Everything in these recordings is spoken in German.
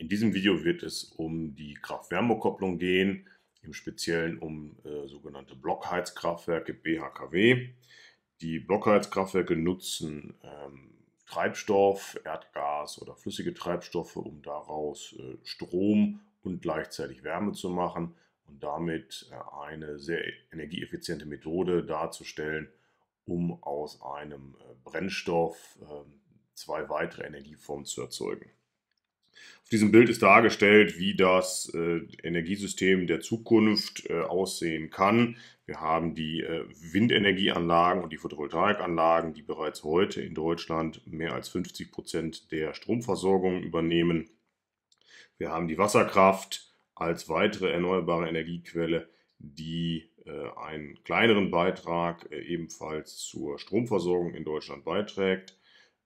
In diesem Video wird es um die Kraft-Wärme-Kopplung gehen, im Speziellen um äh, sogenannte Blockheizkraftwerke BHKW. Die Blockheizkraftwerke nutzen ähm, Treibstoff, Erdgas oder flüssige Treibstoffe, um daraus äh, Strom und gleichzeitig Wärme zu machen und damit äh, eine sehr energieeffiziente Methode darzustellen, um aus einem äh, Brennstoff ähm, zwei weitere Energieformen zu erzeugen. Auf diesem Bild ist dargestellt, wie das äh, Energiesystem der Zukunft äh, aussehen kann. Wir haben die äh, Windenergieanlagen und die Photovoltaikanlagen, die bereits heute in Deutschland mehr als 50 Prozent der Stromversorgung übernehmen. Wir haben die Wasserkraft als weitere erneuerbare Energiequelle, die äh, einen kleineren Beitrag äh, ebenfalls zur Stromversorgung in Deutschland beiträgt.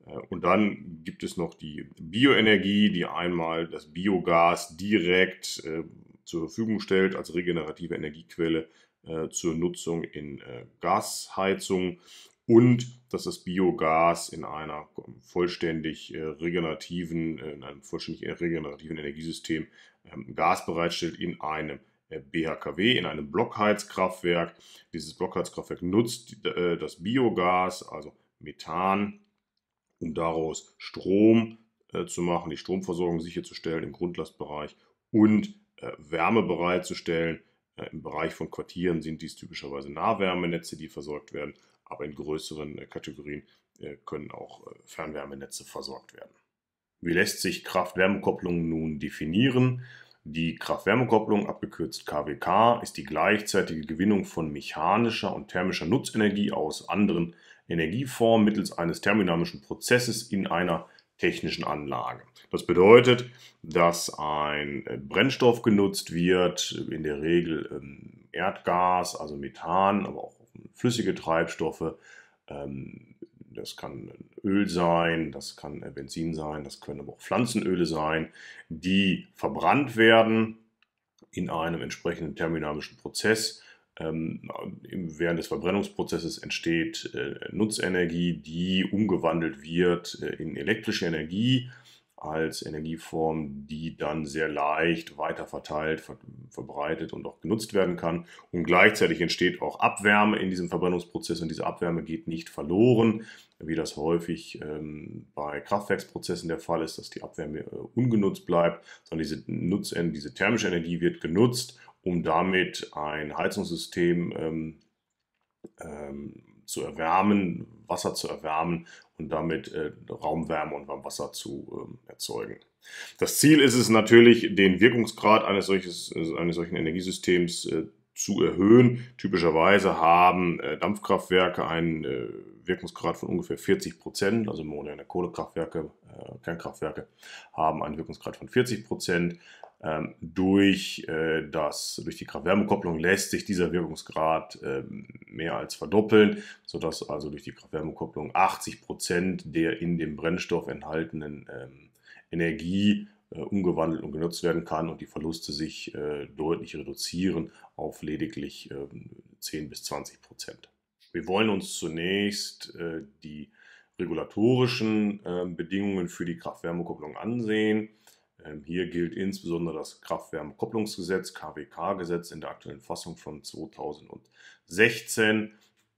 Äh, und dann gibt es noch die Bioenergie, die einmal das Biogas direkt äh, zur Verfügung stellt als regenerative Energiequelle äh, zur Nutzung in Gasheizung und dass das Biogas in einer vollständig regenerativen, in einem vollständig regenerativen Energiesystem ähm, Gas bereitstellt in einem BHKW, in einem Blockheizkraftwerk. Dieses Blockheizkraftwerk nutzt das Biogas, also Methan, um daraus Strom äh, zu machen, die Stromversorgung sicherzustellen im Grundlastbereich und äh, Wärme bereitzustellen. Äh, Im Bereich von Quartieren sind dies typischerweise Nahwärmenetze, die versorgt werden, aber in größeren äh, Kategorien äh, können auch äh, Fernwärmenetze versorgt werden. Wie lässt sich kraft wärmekopplung nun definieren? Die kraft wärmekopplung abgekürzt KWK, ist die gleichzeitige Gewinnung von mechanischer und thermischer Nutzenergie aus anderen Energieform mittels eines thermodynamischen Prozesses in einer technischen Anlage. Das bedeutet, dass ein äh, Brennstoff genutzt wird, in der Regel ähm, Erdgas, also Methan, aber auch flüssige Treibstoffe. Ähm, das kann Öl sein, das kann äh, Benzin sein, das können aber auch Pflanzenöle sein, die verbrannt werden in einem entsprechenden thermodynamischen Prozess ähm, während des Verbrennungsprozesses entsteht äh, Nutzenergie, die umgewandelt wird äh, in elektrische Energie als Energieform, die dann sehr leicht weiterverteilt, ver verbreitet und auch genutzt werden kann. Und gleichzeitig entsteht auch Abwärme in diesem Verbrennungsprozess und diese Abwärme geht nicht verloren, wie das häufig ähm, bei Kraftwerksprozessen der Fall ist, dass die Abwärme äh, ungenutzt bleibt, sondern diese, Nutz diese thermische Energie wird genutzt um damit ein Heizungssystem ähm, ähm, zu erwärmen, Wasser zu erwärmen und damit äh, Raumwärme und Warmwasser zu äh, erzeugen. Das Ziel ist es natürlich, den Wirkungsgrad eines, solches, äh, eines solchen Energiesystems äh, zu erhöhen. Typischerweise haben äh, Dampfkraftwerke einen äh, Wirkungsgrad von ungefähr 40 Prozent, also moderne Kohlekraftwerke, äh, Kernkraftwerke haben einen Wirkungsgrad von 40 Prozent. Ähm, durch, äh, das, durch die Kraft-Wärme-Kopplung lässt sich dieser Wirkungsgrad ähm, mehr als verdoppeln, sodass also durch die Kraft-Wärme-Kopplung 80% der in dem Brennstoff enthaltenen ähm, Energie äh, umgewandelt und genutzt werden kann und die Verluste sich äh, deutlich reduzieren auf lediglich 10 bis 20 Prozent. Wir wollen uns zunächst die regulatorischen Bedingungen für die Kraft-Wärme-Kopplung ansehen ähm, hier gilt insbesondere das Kraft-Wärme-Kopplungsgesetz, KWK-Gesetz in der aktuellen Fassung von 2016.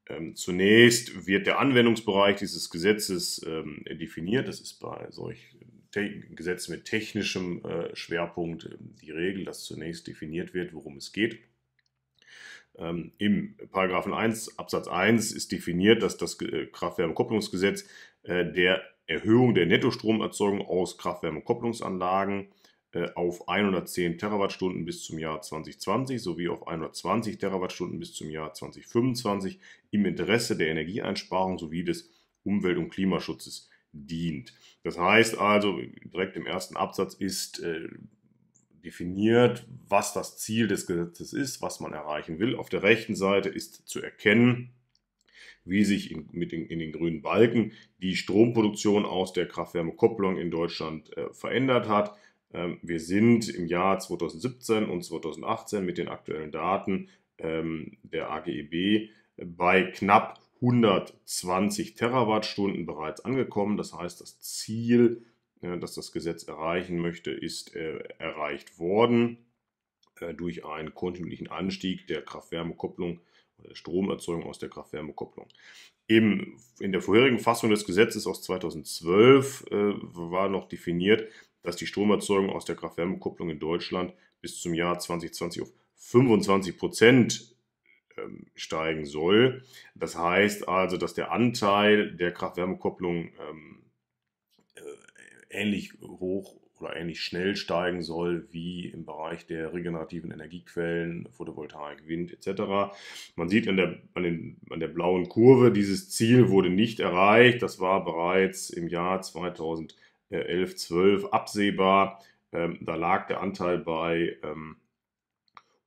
Ähm, zunächst wird der Anwendungsbereich dieses Gesetzes ähm, definiert. Das ist bei solchen äh, Gesetzen mit technischem äh, Schwerpunkt die Regel, dass zunächst definiert wird, worum es geht. Im Paragraphen 1 Absatz 1 ist definiert, dass das äh, Kraft-Wärme-Kopplungsgesetz der Erhöhung der Nettostromerzeugung aus Kraft-Wärme-Kopplungsanlagen äh, auf 110 Terawattstunden bis zum Jahr 2020 sowie auf 120 Terawattstunden bis zum Jahr 2025 im Interesse der Energieeinsparung sowie des Umwelt- und Klimaschutzes dient. Das heißt also, direkt im ersten Absatz ist äh, definiert, was das Ziel des Gesetzes ist, was man erreichen will. Auf der rechten Seite ist zu erkennen, wie sich in, mit in, in den grünen Balken die Stromproduktion aus der Kraft-Wärme-Kopplung in Deutschland äh, verändert hat. Ähm, wir sind im Jahr 2017 und 2018 mit den aktuellen Daten ähm, der AGEB bei knapp 120 Terawattstunden bereits angekommen. Das heißt, das Ziel, äh, das das Gesetz erreichen möchte, ist äh, erreicht worden äh, durch einen kontinuierlichen Anstieg der Kraft-Wärme-Kopplung äh, Stromerzeugung aus der Kraft-Wärme-Kopplung. Eben in der vorherigen Fassung des Gesetzes aus 2012 äh, war noch definiert, dass die Stromerzeugung aus der Kraft-Wärme-Kopplung in Deutschland bis zum Jahr 2020 auf 25 Prozent ähm, steigen soll. Das heißt also, dass der Anteil der Kraft-Wärme-Kopplung ähm, äh, ähnlich hoch oder ähnlich schnell steigen soll wie im Bereich der regenerativen Energiequellen, Photovoltaik, Wind etc. Man sieht an der, an, den, an der blauen Kurve, dieses Ziel wurde nicht erreicht. Das war bereits im Jahr 2011, 12 absehbar. Ähm, da lag der Anteil bei ähm,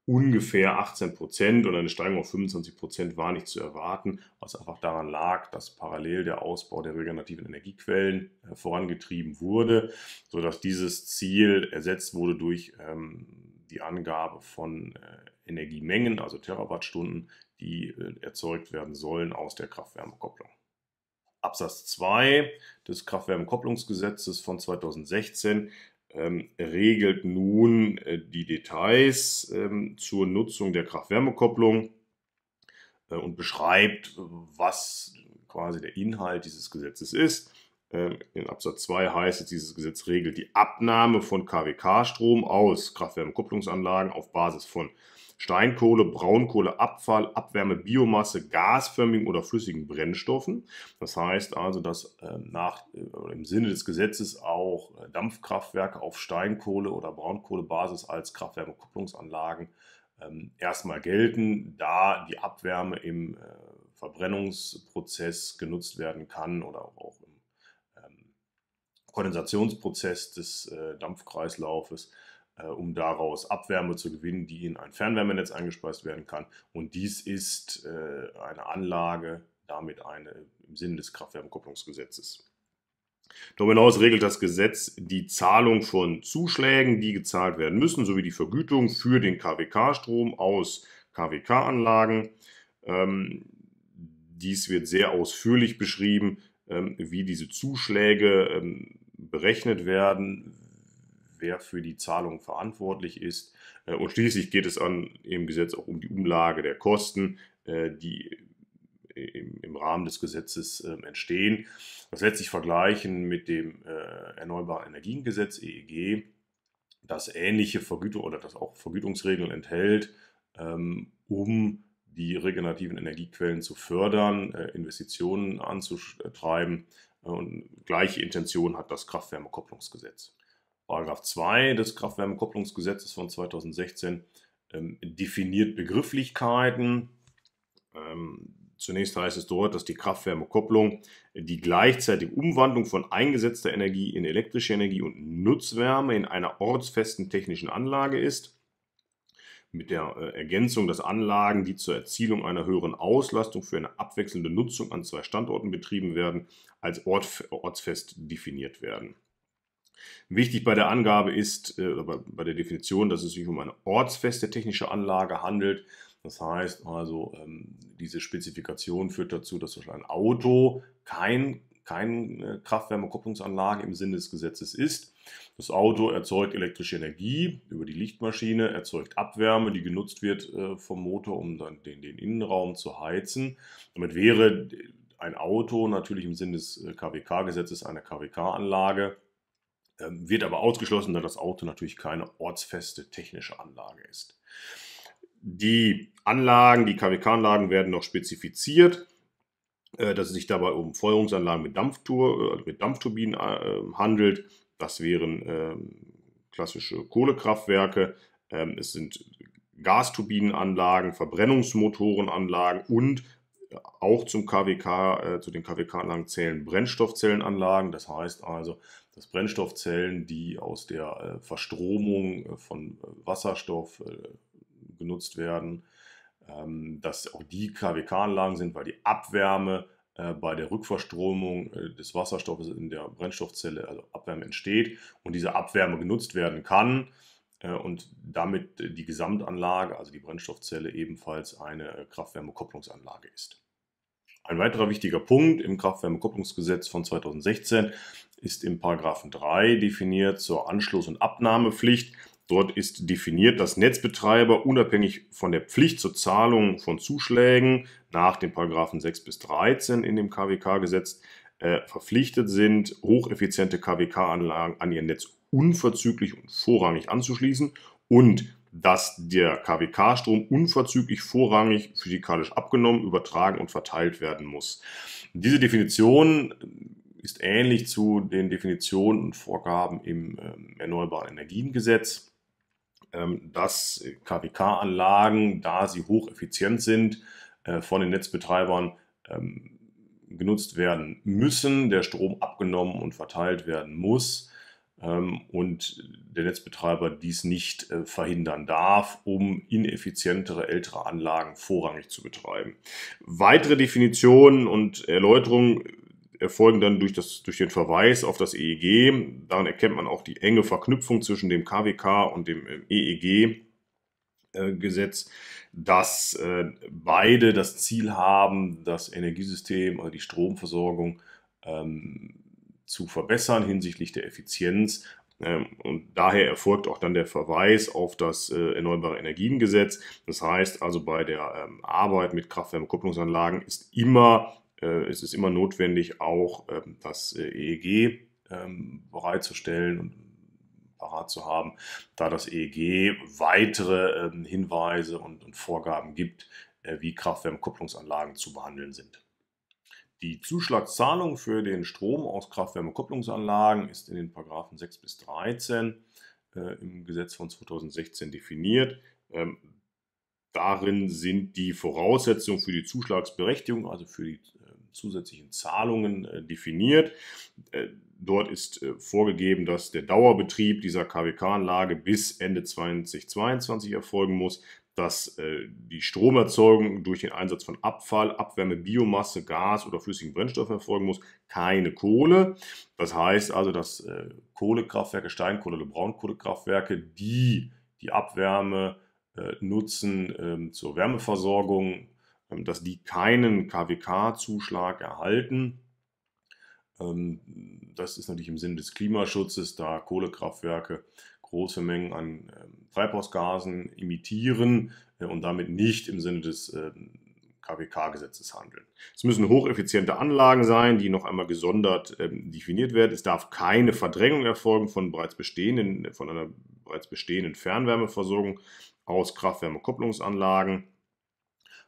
ungefähr 18 Prozent und eine Steigung auf 25 Prozent war nicht zu erwarten, was einfach daran lag, dass parallel der Ausbau der regenerativen Energiequellen äh, vorangetrieben wurde, sodass dieses Ziel ersetzt wurde durch ähm, die Angabe von äh, Energiemengen, also Terawattstunden, die äh, erzeugt werden sollen aus der Kraft-Wärme-Kopplung. Absatz 2 des Kraft-Wärme-Kopplungsgesetzes von 2016 ähm, regelt nun äh, die Details ähm, zur Nutzung der Kraft-Wärme-Kopplung äh, und beschreibt, was quasi der Inhalt dieses Gesetzes ist. Ähm, in Absatz 2 heißt es, dieses Gesetz regelt die Abnahme von KWK-Strom aus Kraft-Wärme-Kopplungsanlagen auf Basis von Steinkohle, Braunkohle, Abfall, Abwärme, Biomasse, gasförmigen oder flüssigen Brennstoffen. Das heißt also, dass ähm, nach, äh, im Sinne des Gesetzes auch äh, Dampfkraftwerke auf Steinkohle oder Braunkohlebasis als Kraftwärmekupplungsanlagen ähm, erstmal gelten, da die Abwärme im äh, Verbrennungsprozess genutzt werden kann oder auch im ähm, Kondensationsprozess des Dampfkreislaufes äh, um daraus Abwärme zu gewinnen, die in ein Fernwärmenetz eingespeist werden kann. Und dies ist äh, eine Anlage, damit eine im Sinne des kraft Darüber hinaus regelt das Gesetz die Zahlung von Zuschlägen, die gezahlt werden müssen, sowie die Vergütung für den KWK-Strom aus KWK-Anlagen. Ähm, dies wird sehr ausführlich beschrieben, ähm, wie diese Zuschläge ähm, berechnet werden, wer für die Zahlung verantwortlich ist. Äh, und schließlich geht es an im Gesetz auch um die Umlage der Kosten, äh, die im, Rahmen des Gesetzes ähm, entstehen. Das lässt sich vergleichen mit dem äh, Erneuerbaren Energiengesetz EEG, das ähnliche Vergütung oder das auch Vergütungsregeln enthält, ähm, um die regenerativen Energiequellen zu fördern, Investitionen anzutreiben. Und gleiche Intention hat das Kraft-Wärme-Kopplungsgesetz. Paragraph 2 des Kraft-Wärme-Kopplungsgesetzes von 2016 ähm, definiert Begrifflichkeiten. Ähm, zunächst heißt es dort, dass die Kraft-Wärme-Kopplung die gleichzeitige Umwandlung von eingesetzter Energie in elektrische Energie und Nutzwärme in einer ortsfesten technischen Anlage ist. Mit der äh, Ergänzung, dass Anlagen, die zur Erzielung einer höheren Auslastung für eine abwechselnde Nutzung an zwei Standorten betrieben werden, als ortsfest definiert werden. Wichtig bei der Angabe ist, äh, bei, der Definition, dass es sich um eine ortsfeste technische Anlage handelt. Das heißt also, ähm, diese Spezifikation führt dazu, dass zum Beispiel ein Auto kein, keine äh, Kraft-Wärme-Kopplungsanlage im Sinne des Gesetzes ist. Das Auto erzeugt elektrische Energie über die Lichtmaschine, erzeugt Abwärme, die genutzt wird äh, vom Motor, um dann den, den Innenraum zu heizen. Damit wäre ein Auto natürlich im Sinne des äh, KWK-Gesetzes eine KWK-Anlage ähm, wird aber ausgeschlossen, da das Auto natürlich keine ortsfeste technische Anlage ist. Die Anlagen, die KWK-Anlagen werden noch spezifiziert, äh, dass es sich dabei um Feuerungsanlagen mit, Dampftur, äh, mit Dampfturbinen äh, ähm, handelt. Das wären ähm, klassische Kohlekraftwerke. es sind Gasturbinenanlagen, Verbrennungsmotorenanlagen und auch zum KWK, äh, zu den KWK-Anlagen zählen Brennstoffzellenanlagen. Das heißt also, dass Brennstoffzellen, die aus der äh, Verstromung äh, von äh, Wasserstoff äh, genutzt werden, ähm, dass auch die KWK-Anlagen sind, weil die Abwärme bei der Rückverstromung des Wasserstoffes in der Brennstoffzelle, also Abwärme entsteht und diese Abwärme genutzt werden kann äh, und damit äh, die Gesamtanlage, also die Brennstoffzelle, ebenfalls eine äh, Kraft-Wärme-Kopplungsanlage ist. Ein weiterer wichtiger Punkt im Kraft-Wärme-Kopplungsgesetz von 2016 ist im Paragraphen 3 definiert zur Anschluss- und Abnahmepflicht. Dort ist definiert, dass Netzbetreiber unabhängig von der Pflicht zur Zahlung von Zuschlägen nach den Paragraphen 6 bis 13 in dem KWK-Gesetz äh, verpflichtet sind, hocheffiziente KWK-Anlagen an ihr Netz unverzüglich und vorrangig anzuschließen und dass der KWK-Strom unverzüglich vorrangig physikalisch abgenommen, übertragen und verteilt werden muss. Diese Definition äh, ist ähnlich zu den Definitionen und Vorgaben im äh, Erneuerbaren Energiengesetz, ähm, dass KWK-Anlagen, da sie hocheffizient sind, äh, von den Netzbetreibern ähm, genutzt werden müssen, der Strom abgenommen und verteilt werden muss ähm, und der Netzbetreiber dies nicht äh, verhindern darf, um ineffizientere ältere Anlagen vorrangig zu betreiben. Weitere Definitionen und Erläuterungen erfolgen dann durch, das, durch den Verweis auf das EEG. Daran erkennt man auch die enge Verknüpfung zwischen dem KWK und dem ähm, EEG. Äh, Gesetz, dass äh, beide das Ziel haben, das Energiesystem oder die Stromversorgung ähm, zu verbessern hinsichtlich der Effizienz. Ähm, und daher erfolgt auch dann der Verweis auf das äh, Erneuerbare Energiengesetz. Das heißt also bei der ähm, Arbeit mit Kraftwärmekupplungsanlagen ist immer, äh, es ist immer notwendig, auch ähm, das äh, EEG bereitzustellen und parat zu haben, da das EEG weitere Hinweise und Vorgaben gibt, wie Kraftwärmekupplungsanlagen zu behandeln sind. Die Zuschlagszahlung für den Strom aus Kraft-Wärme-Kopplungsanlagen ist in den Paragraphen 6 bis 13 äh, im Gesetz von 2016 definiert. Ähm, darin sind die Voraussetzungen für die Zuschlagsberechtigung, also für die äh, zusätzlichen Zahlungen, äh, definiert. Äh, dort ist äh, vorgegeben, dass der Dauerbetrieb dieser KWK-Anlage bis Ende 2022 erfolgen muss dass äh, die Stromerzeugung durch den Einsatz von Abfall, Abwärme, Biomasse, Gas oder flüssigen Brennstoffen erfolgen muss, keine Kohle. Das heißt also, dass äh, Kohlekraftwerke, Steinkohle oder Braunkohlekraftwerke, die die Abwärme äh, nutzen ähm, zur Wärmeversorgung, ähm, dass die keinen KWK-Zuschlag erhalten. Ähm, das ist natürlich im Sinne des Klimaschutzes, da Kohlekraftwerke große Mengen an ähm, Treibhausgasen imitieren äh, und damit nicht im Sinne des ähm, KWK-Gesetzes handeln. Es müssen hocheffiziente Anlagen sein, die noch einmal gesondert ähm, definiert werden. Es darf keine Verdrängung erfolgen von bereits bestehenden, von einer bereits bestehenden Fernwärmeversorgung aus Kraft-Wärme-Kopplungsanlagen.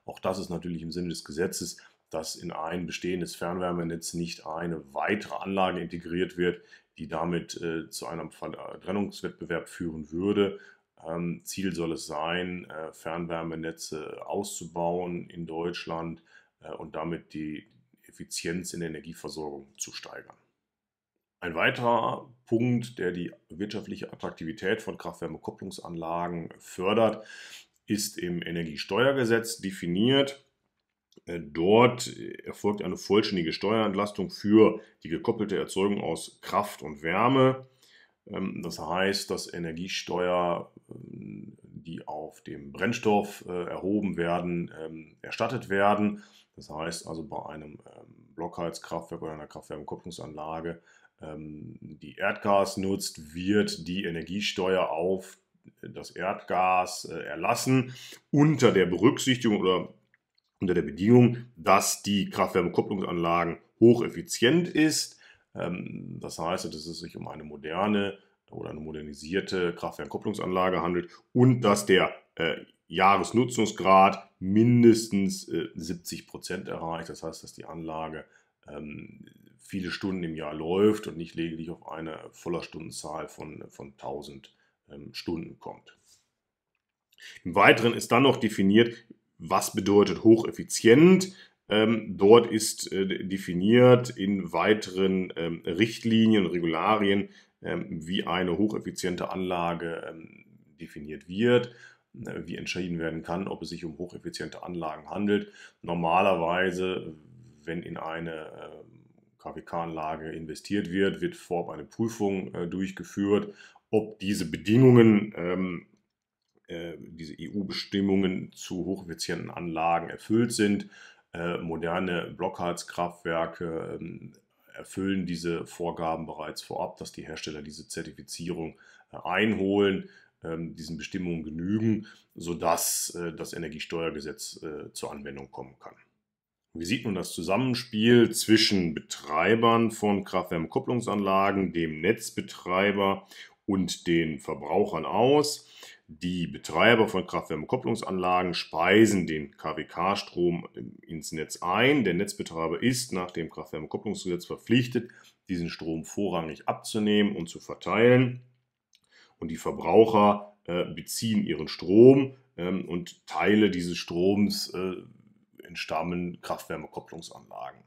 Auch das ist natürlich im Sinne des Gesetzes, dass in ein bestehendes Fernwärmenetz nicht eine weitere Anlage integriert wird, die damit äh, zu einem Verdrennungswettbewerb führen würde. Ähm, Ziel soll es sein, äh, Fernwärmenetze auszubauen in Deutschland äh, und damit die Effizienz in der Energieversorgung zu steigern. Ein weiterer Punkt, der die wirtschaftliche Attraktivität von Kraft-Wärme-Kopplungsanlagen fördert, ist im Energiesteuergesetz definiert. Äh, dort erfolgt eine vollständige Steuerentlastung für die gekoppelte Erzeugung aus Kraft und Wärme. Ähm, das heißt, dass Energiesteuer, ähm, die auf dem Brennstoff äh, erhoben werden, ähm, erstattet werden. Das heißt also bei einem Blockheizkraftwerk oder einer Kraftwärmekopplungsanlage, die Erdgas nutzt, wird die Energiesteuer auf das Erdgas äh, erlassen unter der Berücksichtigung oder unter der Bedingung, dass die Kraft-Wärme-Kopplungsanlagen hocheffizient ist. Ähm, das heißt, dass es sich um eine moderne oder eine modernisierte Kraft-Wärme-Kopplungsanlage handelt und dass der äh, Jahresnutzungsgrad mindestens 70 äh, Prozent erreicht. Das heißt, dass die Anlage ähm, viele Stunden im Jahr läuft und nicht lediglich auf eine Vollstundenzahl von, von 1000 ähm, Stunden kommt. Im Weiteren ist dann noch definiert, was bedeutet hocheffizient? Ähm, dort ist äh, definiert in weiteren ähm, Richtlinien und Regularien, ähm, wie eine hocheffiziente Anlage ähm, definiert wird, äh, wie entschieden werden kann, ob es sich um hocheffiziente Anlagen handelt. Normalerweise, wenn in eine äh, KWK-Anlage investiert wird, wird vorab eine Prüfung äh, durchgeführt, ob diese Bedingungen ähm, äh, diese EU-Bestimmungen zu hocheffizienten Anlagen erfüllt sind. Äh, moderne Blockheizkraftwerke ähm, erfüllen diese Vorgaben bereits vorab, dass die Hersteller diese Zertifizierung äh, einholen, ähm, diesen Bestimmungen genügen, sodass äh, das Energiesteuergesetz zur Anwendung kommen kann. Wie sieht nun das Zusammenspiel zwischen Betreibern von kraft dem Netzbetreiber und den Verbrauchern aus? Die Betreiber von Kraft-Wärme-Kopplungsanlagen speisen den KWK-Strom ins Netz ein. Der Netzbetreiber ist nach dem Kraft-Wärme-Kopplungsgesetz verpflichtet, diesen Strom vorrangig abzunehmen und zu verteilen. Und die Verbraucher äh, beziehen ihren Strom ähm, und Teile dieses Stroms äh, entstammen Kraft-Wärme-Kopplungsanlagen.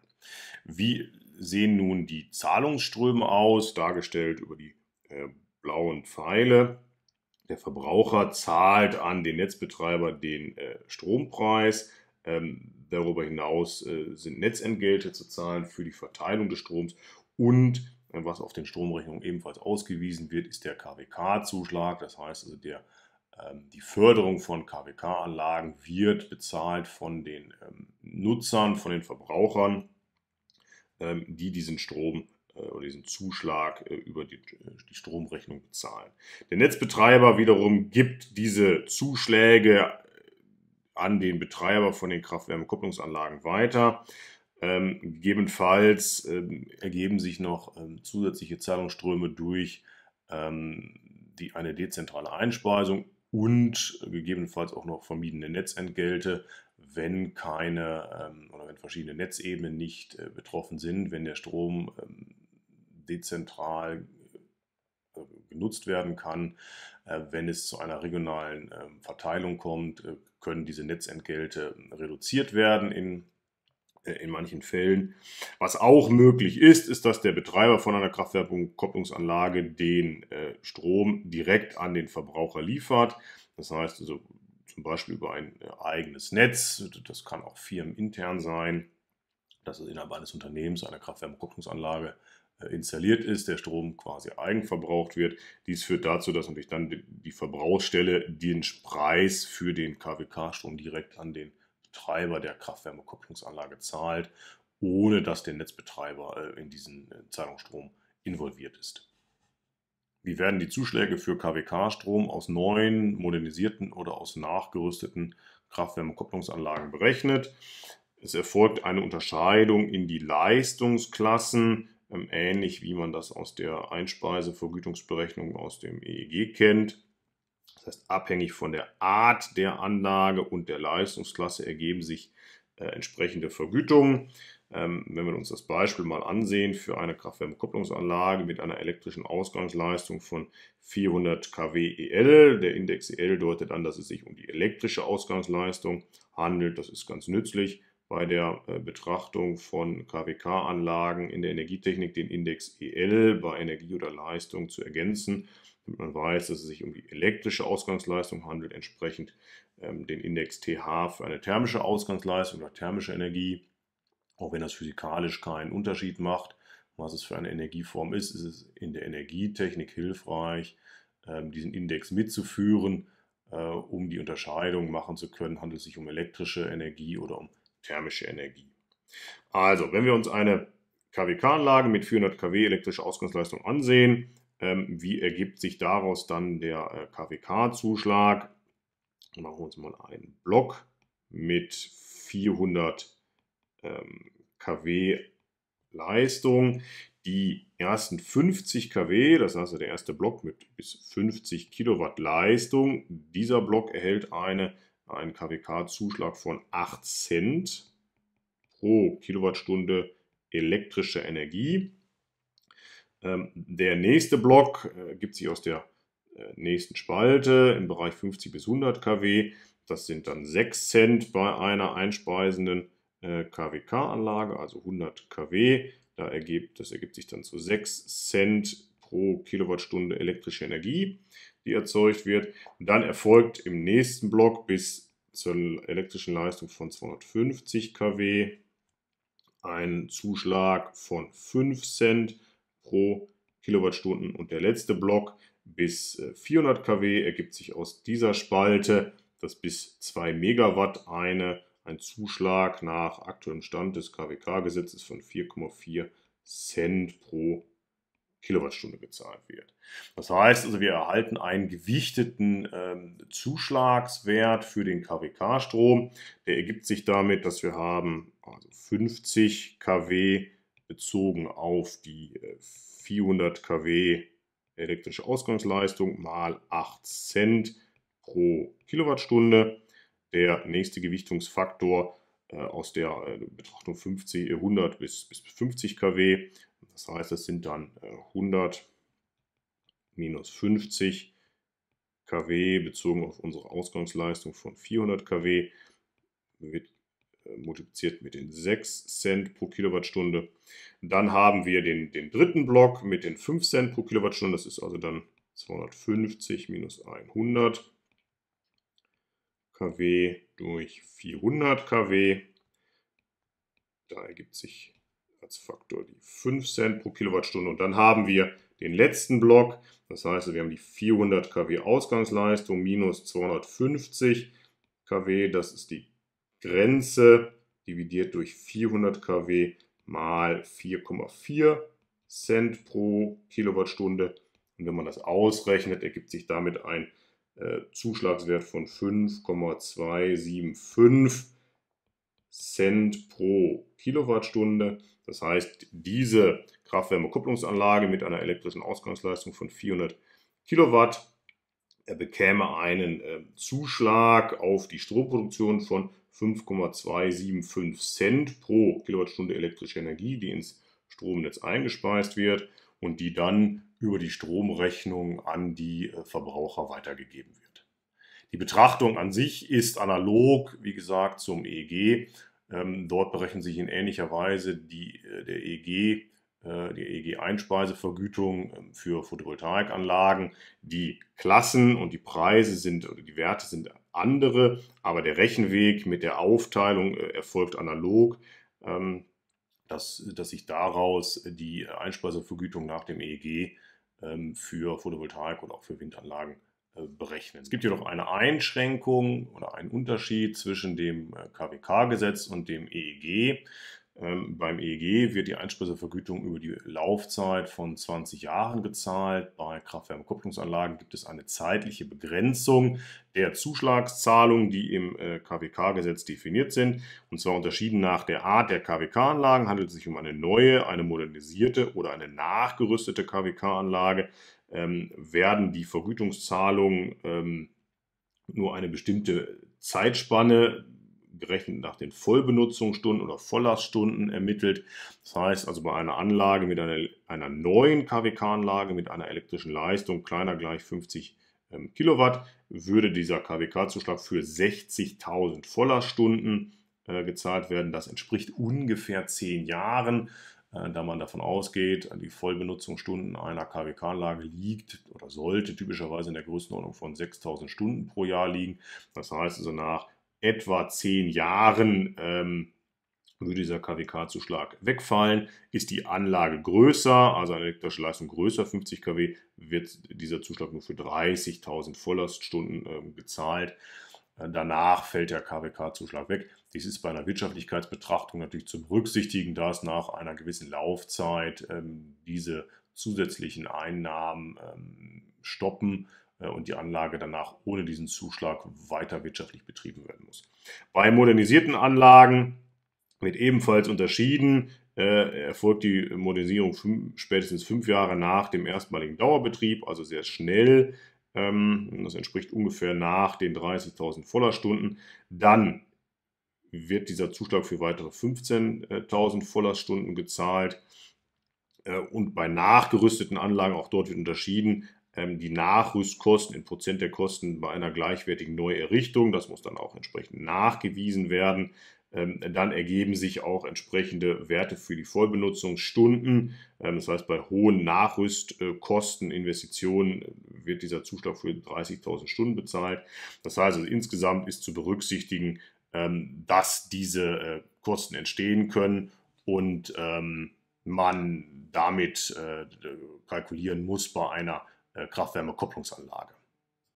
Wie sehen nun die Zahlungsströme aus, dargestellt über die äh, blauen Pfeile? der Verbraucher zahlt an den Netzbetreiber den äh, Strompreis. Ähm, darüber hinaus äh, sind Netzentgelte zu zahlen für die Verteilung des Stroms und äh, was auf den Stromrechnungen ebenfalls ausgewiesen wird, ist der KWK-Zuschlag. Das heißt also, der, ähm, die Förderung von KWK-Anlagen wird bezahlt von den ähm, Nutzern, von den Verbrauchern, ähm, die diesen Strom äh, oder diesen Zuschlag äh, über die, äh, die Stromrechnung bezahlen. Der Netzbetreiber wiederum gibt diese Zuschläge an den Betreiber von den Kraft-Wärme-Kupplungsanlagen weiter. Ähm, gegebenenfalls ähm, ergeben sich noch ähm, zusätzliche Zahlungsströme durch ähm, die, eine dezentrale Einspeisung und gegebenenfalls auch noch vermiedene Netzentgelte, wenn keine ähm, oder wenn verschiedene Netzebenen nicht äh, betroffen sind, wenn der Strom ähm, dezentral äh, genutzt werden kann. Äh, wenn es zu einer regionalen ähm, Verteilung kommt, äh, können diese Netzentgelte ähm, reduziert werden in, in manchen Fällen. Was auch möglich ist, ist, dass der Betreiber von einer Kraftwerkkopplungsanlage den Strom direkt an den Verbraucher liefert. Das heißt also zum Beispiel über ein eigenes Netz, das kann auch firmenintern sein, dass es innerhalb eines Unternehmens, einer Kraftwärmekopplungsanlage äh, installiert ist, der Strom quasi eigenverbraucht wird. Dies führt dazu, dass natürlich dann die Verbrauchsstelle den Preis für den KWK-Strom direkt an den Betreiber der Kraftwärmekopplungsanlage zahlt, ohne dass der Netzbetreiber äh, in diesen äh, Zahlungsstrom involviert ist. Wie werden die Zuschläge für KWK-Strom aus neuen, modernisierten oder aus nachgerüsteten Kraftwärmekopplungsanlagen berechnet? Es erfolgt eine Unterscheidung in die Leistungsklassen ähm, ähnlich wie man das aus der Einspeisevergütungsberechnung aus dem EEG kennt. Das heißt, abhängig von der Art der Anlage und der Leistungsklasse ergeben sich äh, entsprechende Vergütungen. Ähm, wenn wir uns das Beispiel mal ansehen für eine Kraft-Wärme-Kopplungsanlage mit einer elektrischen Ausgangsleistung von 400 kW EL, der Index EL deutet an, dass es sich um die elektrische Ausgangsleistung handelt, das ist ganz nützlich bei der äh, Betrachtung von KWK-Anlagen in der Energietechnik den Index EL bei Energie oder Leistung zu ergänzen, damit man weiß, dass es sich um die elektrische Ausgangsleistung handelt, entsprechend ähm, den Index TH für eine thermische Ausgangsleistung oder thermische Energie, auch wenn das physikalisch keinen Unterschied macht, was es für eine Energieform ist, ist es in der Energietechnik hilfreich, ähm, diesen Index mitzuführen, äh, um die Unterscheidung machen zu können, handelt es sich um elektrische Energie oder um thermische Energie. Also, wenn wir uns eine KWK-Anlage mit 400 kW elektrische Ausgangsleistung ansehen, ähm, wie ergibt sich daraus dann der äh, KWK-Zuschlag? Machen wir uns mal einen Block mit 400 ähm, kW Leistung. Die ersten 50 kW, das heißt also der erste Block mit bis 50 Kilowatt Leistung, dieser Block erhält eine einen KWK-Zuschlag von 8 Cent pro Kilowattstunde elektrische Energie. Ähm, der nächste Block äh, gibt sich aus der äh, nächsten Spalte im Bereich 50 bis 100 kW. Das sind dann 6 Cent bei einer einspeisenden äh, KWK-Anlage, also 100 kW. Da ergibt, das ergibt sich dann zu 6 Cent pro Kilowattstunde elektrische Energie die erzeugt wird. Und dann erfolgt im nächsten Block bis zur elektrischen Leistung von 250 kW ein Zuschlag von 5 Cent pro Kilowattstunden und der letzte Block bis 400 äh, kW ergibt sich aus dieser Spalte, dass bis 2 Megawatt eine ein Zuschlag nach aktuellem Stand des KWK-Gesetzes von 4,4 Cent pro Kilowattstunde gezahlt wird. Das heißt also, wir erhalten einen gewichteten ähm, Zuschlagswert für den KWK-Strom. Der ergibt sich damit, dass wir haben also 50 kW bezogen auf die 400 äh, kW elektrische Ausgangsleistung mal 8 Cent pro Kilowattstunde. Der nächste Gewichtungsfaktor äh, aus der äh, Betrachtung 50, 100 äh, bis, bis 50 kW das heißt, es sind dann 100 äh, minus 50 kW bezogen auf unsere Ausgangsleistung von 400 kW mit, äh, multipliziert mit den 6 Cent pro Kilowattstunde. Dann haben wir den, den dritten Block mit den 5 Cent pro Kilowattstunde. Das ist also dann 250 minus 100 kW durch 400 kW. Da ergibt sich als Faktor die 5 Cent pro Kilowattstunde. Und dann haben wir den letzten Block. Das heißt, wir haben die 400 kW Ausgangsleistung minus 250 kW. Das ist die Grenze dividiert durch 400 kW mal 4,4 Cent pro Kilowattstunde. Und wenn man das ausrechnet, ergibt sich damit ein äh, Zuschlagswert von 5,275 Cent pro Kilowattstunde. Das heißt, diese Kraft-Wärme-Kupplungsanlage mit einer elektrischen Ausgangsleistung von 400 Kilowatt bekäme einen äh, Zuschlag auf die Stromproduktion von 5,275 Cent pro Kilowattstunde elektrische Energie, die ins Stromnetz eingespeist wird und die dann über die Stromrechnung an die äh, Verbraucher weitergegeben wird. Die Betrachtung an sich ist analog, wie gesagt, zum EEG, ähm, dort berechnen sich in ähnlicher Weise die, äh, der EEG, äh, die EEG-Einspeisevergütung ähm, für Photovoltaikanlagen. Die Klassen und die Preise sind oder die Werte sind andere, aber der Rechenweg mit der Aufteilung äh, erfolgt analog, ähm, dass, dass sich daraus die Einspeisevergütung nach dem EEG für Photovoltaik und auch für Windanlagen äh, berechnen. Es gibt jedoch eine Einschränkung oder einen Unterschied zwischen dem äh, KWK-Gesetz und dem EEG. Ähm, beim EEG wird die Einspeisevergütung über die Laufzeit von 20 Jahren gezahlt. Bei Kraft-Wärme-Kupplungsanlagen gibt es eine zeitliche Begrenzung der Zuschlagszahlungen, die im äh, KWK-Gesetz definiert sind. Und zwar unterschieden nach der Art der KWK-Anlagen. Handelt es sich um eine neue, eine modernisierte oder eine nachgerüstete KWK-Anlage ähm, werden die Vergütungszahlungen ähm, nur eine bestimmte Zeitspanne gerechnet nach den Vollbenutzungsstunden oder Volllaststunden ermittelt. Das heißt also bei einer Anlage mit einer, einer neuen KWK-Anlage mit einer elektrischen Leistung kleiner gleich 50 ähm, Kilowatt würde dieser KWK-Zuschlag für 60.000 Volllaststunden äh, gezahlt werden. Das entspricht ungefähr 10 Jahren. Äh, da man davon ausgeht, äh, die Vollbenutzungsstunden einer KWK-Anlage liegt oder sollte typischerweise in der Größenordnung von 6000 Stunden pro Jahr liegen. Das heißt also nach etwa zehn Jahren ähm, würde dieser KWK-Zuschlag wegfallen. Ist die Anlage größer, also eine elektrische Leistung größer, 50 kW, wird dieser Zuschlag nur für 30.000 Volllaststunden ähm, äh, gezahlt. Danach fällt der KWK-Zuschlag weg. Dies ist bei einer Wirtschaftlichkeitsbetrachtung natürlich zu berücksichtigen, dass nach einer gewissen Laufzeit ähm, diese zusätzlichen Einnahmen ähm, stoppen äh, und die Anlage danach ohne diesen Zuschlag weiter wirtschaftlich betrieben werden muss. Bei modernisierten Anlagen wird ebenfalls unterschieden, äh, erfolgt die Modernisierung fünf, spätestens fünf Jahre nach dem erstmaligen Dauerbetrieb, also sehr schnell. Ähm, das entspricht ungefähr nach den 30.000 Vollerstunden. Dann wird dieser Zuschlag für weitere 15.000 Vollaststunden gezahlt. Äh, und bei nachgerüsteten Anlagen, auch dort wird unterschieden, ähm, die Nachrüstkosten in Prozent der Kosten bei einer gleichwertigen Neuerrichtung, das muss dann auch entsprechend nachgewiesen werden. Ähm, dann ergeben sich auch entsprechende Werte für die Vollbenutzungsstunden. Ähm, das heißt, bei hohen Nachrüstkosteninvestitionen äh, äh, wird dieser Zuschlag für 30.000 Stunden bezahlt. Das heißt, also insgesamt ist zu berücksichtigen, ähm, dass diese äh, Kosten entstehen können und ähm, man damit äh, kalkulieren muss bei einer äh, Kraftwärmekopplungsanlage.